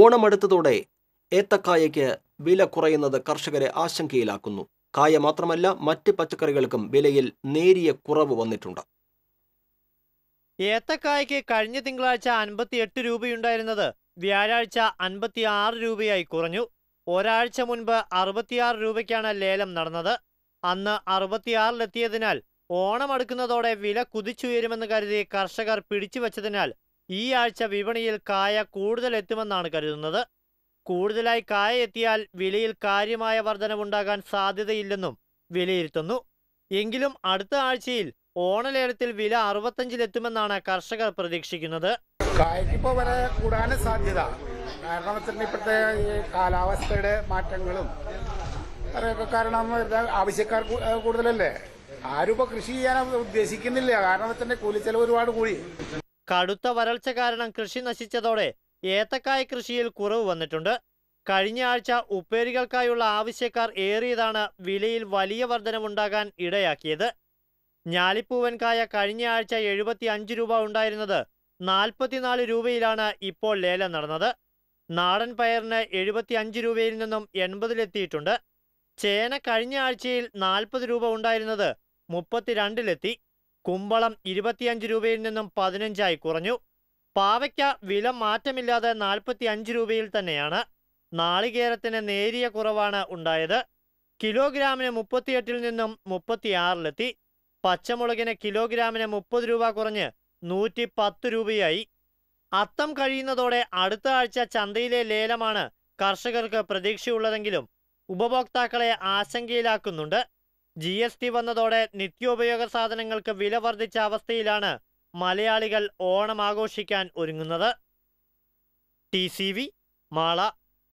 ഓണമെടുത്തതോടെ ഏത്തക്കായയ്ക്ക് വില കുറയുന്നത് കർഷകരെ ആശങ്കയിലാക്കുന്നു കായ മാത്രമല്ല മറ്റ് പച്ചക്കറികൾക്കും വിലയിൽ നേരിയ കുറവ് വന്നിട്ടുണ്ട് ഏത്തക്കായ്ക്ക് കഴിഞ്ഞ തിങ്കളാഴ്ച അൻപത്തിയെട്ട് രൂപയുണ്ടായിരുന്നത് വ്യാഴാഴ്ച അൻപത്തിയാറ് രൂപയായി കുറഞ്ഞു ഒരാഴ്ച മുൻപ് അറുപത്തിയാറ് രൂപയ്ക്കാണ് ലേലം നടന്നത് അന്ന് അറുപത്തിയാറിലെത്തിയതിനാൽ ഓണം അടുക്കുന്നതോടെ വില കുതിച്ചുയരുമെന്ന് കരുതി കർഷകർ പിടിച്ചു ഈ ആഴ്ച വിപണിയിൽ കായ കൂടുതൽ എത്തുമെന്നാണ് കരുതുന്നത് കൂടുതലായി കായ എത്തിയാൽ വിലയിൽ കാര്യമായ വർധനവുണ്ടാകാൻ സാധ്യതയില്ലെന്നും വിലയിരുത്തുന്നു എങ്കിലും അടുത്ത ആഴ്ചയിൽ ഓണലേലത്തിൽ വില അറുപത്തഞ്ചിലെത്തുമെന്നാണ് കർഷകർ പ്രതീക്ഷിക്കുന്നത് കായ്ക്കിപ്പോ വില കൂടാനും സാധ്യത കാരണം ഇപ്പോഴത്തെ ഈ കാലാവസ്ഥയുടെ മാറ്റങ്ങളും അതൊക്കെ കാരണം ആവശ്യക്കാർ കൂടുതലല്ലേ ആരും ഇപ്പൊ കൃഷി ചെയ്യാൻ ഉദ്ദേശിക്കുന്നില്ല കാരണം കൂലി കൂലിച്ചെലവ് ഒരുപാട് കൂടി കടുത്ത വരൾച്ച കാരണം കൃഷി നശിച്ചതോടെ ഏത്തക്കായ കൃഷിയിൽ കുറവ് വന്നിട്ടുണ്ട് കഴിഞ്ഞ ആഴ്ച ഉപ്പേരികൾക്കായുള്ള ആവശ്യക്കാർ ഏറിയതാണ് വിലയിൽ വലിയ വർധനമുണ്ടാകാൻ ഇടയാക്കിയത് ഞാലിപ്പൂവൻകായ കഴിഞ്ഞ ആഴ്ച എഴുപത്തി അഞ്ച് രൂപ ഉണ്ടായിരുന്നത് നാൽപ്പത്തിനാല് രൂപയിലാണ് ഇപ്പോൾ ലേലം നടന്നത് നാടൻ പയറിന് എഴുപത്തി അഞ്ച് രൂപയിൽ നിന്നും എൺപതിലെത്തിയിട്ടുണ്ട് ചേന കഴിഞ്ഞ ആഴ്ചയിൽ നാൽപ്പത് രൂപ ഉണ്ടായിരുന്നത് മുപ്പത്തിരണ്ടിലെത്തി കുമ്പളം ഇരുപത്തിയഞ്ച് രൂപയിൽ നിന്നും പതിനഞ്ചായി കുറഞ്ഞു പാവയ്ക്ക വില മാറ്റമില്ലാതെ നാൽപ്പത്തി അഞ്ച് രൂപയിൽ തന്നെയാണ് നാളികേരത്തിന് നേരിയ കുറവാണ് ഉണ്ടായത് കിലോഗ്രാമിന് മുപ്പത്തിയെട്ടിൽ നിന്നും മുപ്പത്തിയാറിലെത്തി പച്ചമുളകിന് കിലോഗ്രാമിന് മുപ്പത് രൂപ കുറഞ്ഞ് നൂറ്റി പത്ത് രൂപയായി അത്തം കഴിയുന്നതോടെ അടുത്ത ആഴ്ച ചന്തയിലെ ലേലമാണ് കർഷകർക്ക് പ്രതീക്ഷയുള്ളതെങ്കിലും ഉപഭോക്താക്കളെ ആശങ്കയിലാക്കുന്നുണ്ട് ജി എസ് ടി വന്നതോടെ നിത്യോപയോഗ സാധനങ്ങൾക്ക് വില വർദ്ധിച്ച അവസ്ഥയിലാണ് മലയാളികൾ ഓണം ആഘോഷിക്കാൻ ഒരുങ്ങുന്നത് ടി സി വി മാള